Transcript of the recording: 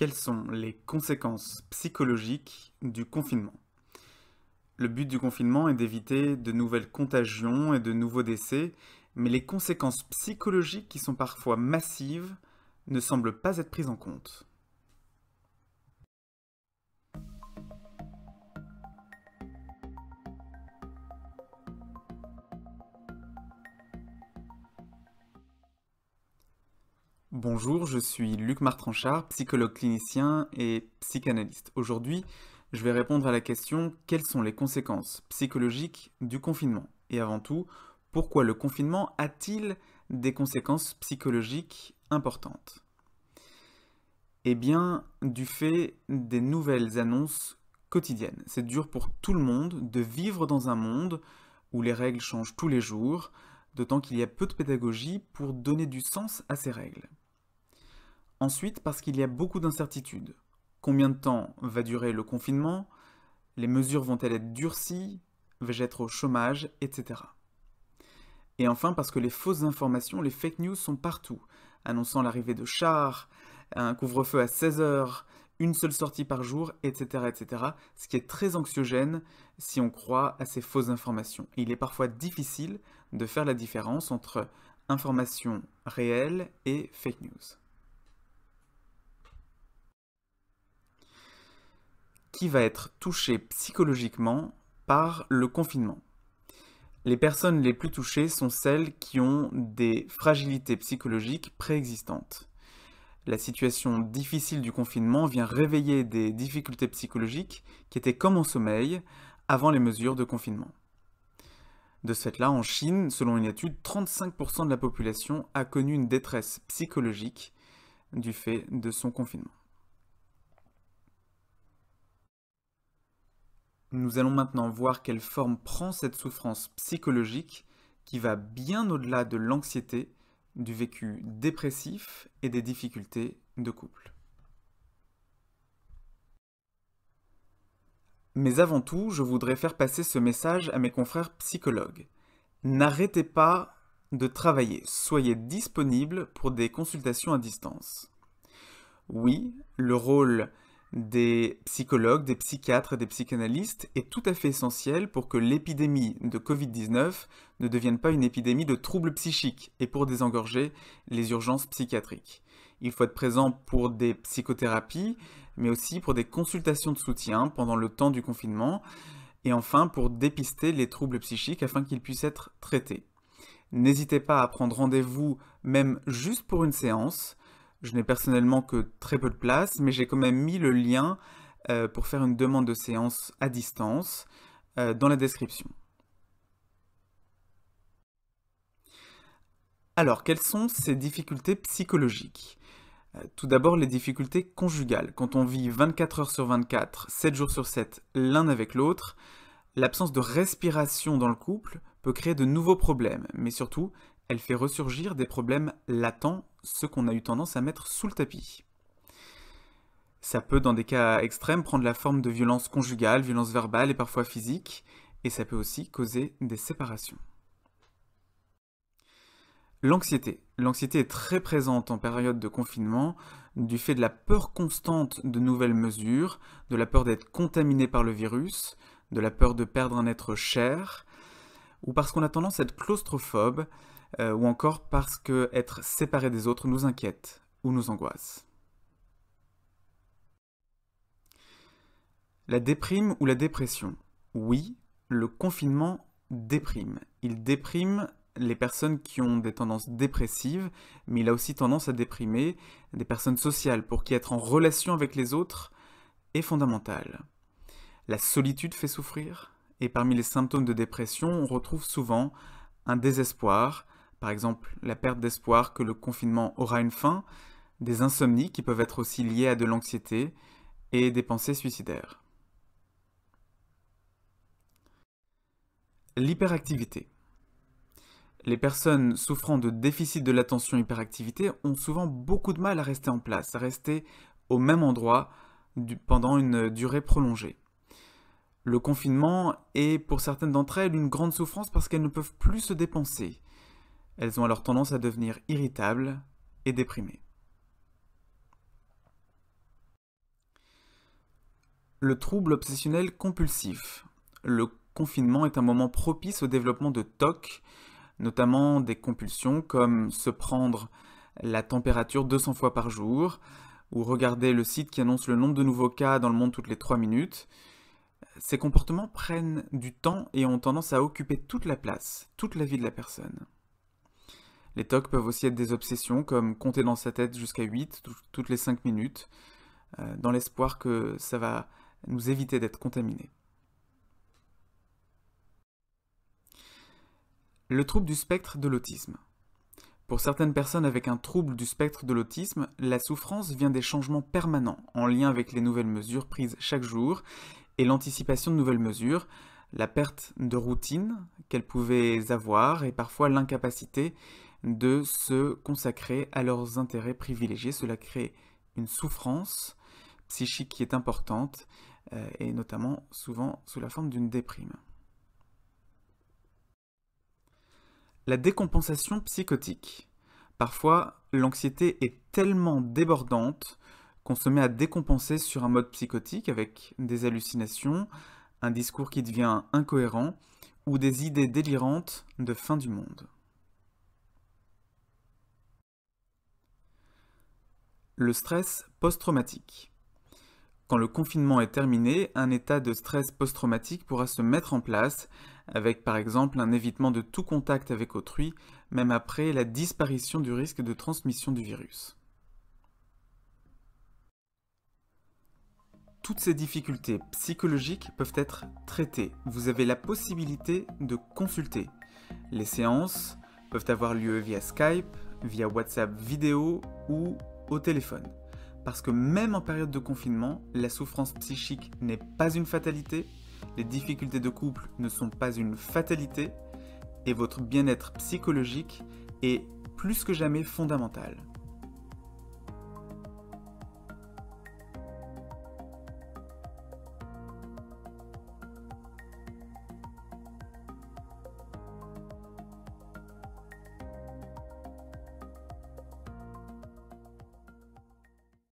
Quelles sont les conséquences psychologiques du confinement Le but du confinement est d'éviter de nouvelles contagions et de nouveaux décès, mais les conséquences psychologiques qui sont parfois massives ne semblent pas être prises en compte. Bonjour, je suis Luc Martranchard, psychologue clinicien et psychanalyste. Aujourd'hui, je vais répondre à la question quelles sont les conséquences psychologiques du confinement Et avant tout, pourquoi le confinement a-t-il des conséquences psychologiques importantes Eh bien, du fait des nouvelles annonces quotidiennes. C'est dur pour tout le monde de vivre dans un monde où les règles changent tous les jours, d'autant qu'il y a peu de pédagogie pour donner du sens à ces règles. Ensuite, parce qu'il y a beaucoup d'incertitudes. Combien de temps va durer le confinement Les mesures vont-elles être durcies Vais-je être au chômage Etc. Et enfin, parce que les fausses informations, les fake news sont partout, annonçant l'arrivée de chars, un couvre-feu à 16 heures, une seule sortie par jour, etc., etc. Ce qui est très anxiogène si on croit à ces fausses informations. il est parfois difficile de faire la différence entre informations réelles et fake news. qui va être touchée psychologiquement par le confinement. Les personnes les plus touchées sont celles qui ont des fragilités psychologiques préexistantes. La situation difficile du confinement vient réveiller des difficultés psychologiques qui étaient comme en sommeil avant les mesures de confinement. De ce fait-là, en Chine, selon une étude, 35% de la population a connu une détresse psychologique du fait de son confinement. Nous allons maintenant voir quelle forme prend cette souffrance psychologique qui va bien au-delà de l'anxiété, du vécu dépressif et des difficultés de couple. Mais avant tout, je voudrais faire passer ce message à mes confrères psychologues. N'arrêtez pas de travailler, soyez disponibles pour des consultations à distance. Oui, le rôle des psychologues, des psychiatres des psychanalystes est tout à fait essentiel pour que l'épidémie de Covid-19 ne devienne pas une épidémie de troubles psychiques et pour désengorger les urgences psychiatriques. Il faut être présent pour des psychothérapies, mais aussi pour des consultations de soutien pendant le temps du confinement, et enfin pour dépister les troubles psychiques afin qu'ils puissent être traités. N'hésitez pas à prendre rendez-vous même juste pour une séance je n'ai personnellement que très peu de place, mais j'ai quand même mis le lien euh, pour faire une demande de séance à distance euh, dans la description. Alors, quelles sont ces difficultés psychologiques euh, tout d'abord, les difficultés conjugales. Quand on vit 24 heures sur 24, 7 jours sur 7, l'un avec l'autre, l'absence de respiration dans le couple peut créer de nouveaux problèmes, mais surtout, elle fait ressurgir des problèmes latents ce qu'on a eu tendance à mettre sous le tapis. Ça peut, dans des cas extrêmes, prendre la forme de violence conjugale, violence verbale et parfois physique, et ça peut aussi causer des séparations. L'anxiété. L'anxiété est très présente en période de confinement du fait de la peur constante de nouvelles mesures, de la peur d'être contaminé par le virus, de la peur de perdre un être cher, ou parce qu'on a tendance à être claustrophobe euh, ou encore parce que être séparé des autres nous inquiète ou nous angoisse. La déprime ou la dépression Oui, le confinement déprime. Il déprime les personnes qui ont des tendances dépressives, mais il a aussi tendance à déprimer des personnes sociales pour qui être en relation avec les autres est fondamental. La solitude fait souffrir, et parmi les symptômes de dépression, on retrouve souvent un désespoir, par exemple la perte d'espoir que le confinement aura une fin, des insomnies qui peuvent être aussi liées à de l'anxiété et des pensées suicidaires. L'hyperactivité. Les personnes souffrant de déficit de l'attention hyperactivité ont souvent beaucoup de mal à rester en place, à rester au même endroit pendant une durée prolongée. Le confinement est pour certaines d'entre elles une grande souffrance parce qu'elles ne peuvent plus se dépenser. Elles ont alors tendance à devenir irritables et déprimées. Le trouble obsessionnel compulsif. Le confinement est un moment propice au développement de TOC, notamment des compulsions comme se prendre la température 200 fois par jour, ou regarder le site qui annonce le nombre de nouveaux cas dans le monde toutes les 3 minutes. Ces comportements prennent du temps et ont tendance à occuper toute la place, toute la vie de la personne. Les tocs peuvent aussi être des obsessions, comme compter dans sa tête jusqu'à 8 toutes les 5 minutes, euh, dans l'espoir que ça va nous éviter d'être contaminés. Le trouble du spectre de l'autisme. Pour certaines personnes avec un trouble du spectre de l'autisme, la souffrance vient des changements permanents en lien avec les nouvelles mesures prises chaque jour et l'anticipation de nouvelles mesures, la perte de routine qu'elles pouvaient avoir et parfois l'incapacité de se consacrer à leurs intérêts privilégiés. Cela crée une souffrance psychique qui est importante, euh, et notamment souvent sous la forme d'une déprime. La décompensation psychotique. Parfois, l'anxiété est tellement débordante qu'on se met à décompenser sur un mode psychotique avec des hallucinations, un discours qui devient incohérent ou des idées délirantes de fin du monde. Le stress post-traumatique. Quand le confinement est terminé, un état de stress post-traumatique pourra se mettre en place, avec par exemple un évitement de tout contact avec autrui, même après la disparition du risque de transmission du virus. Toutes ces difficultés psychologiques peuvent être traitées. Vous avez la possibilité de consulter. Les séances peuvent avoir lieu via Skype, via WhatsApp vidéo ou au téléphone. Parce que même en période de confinement, la souffrance psychique n'est pas une fatalité, les difficultés de couple ne sont pas une fatalité, et votre bien-être psychologique est plus que jamais fondamental.